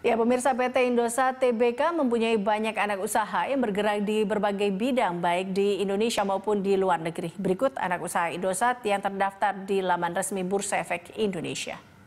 Ya, pemirsa PT Indosat TBK mempunyai banyak anak usaha yang bergerak di berbagai bidang baik di Indonesia maupun di luar negeri. Berikut anak usaha Indosat yang terdaftar di laman resmi Bursa Efek Indonesia.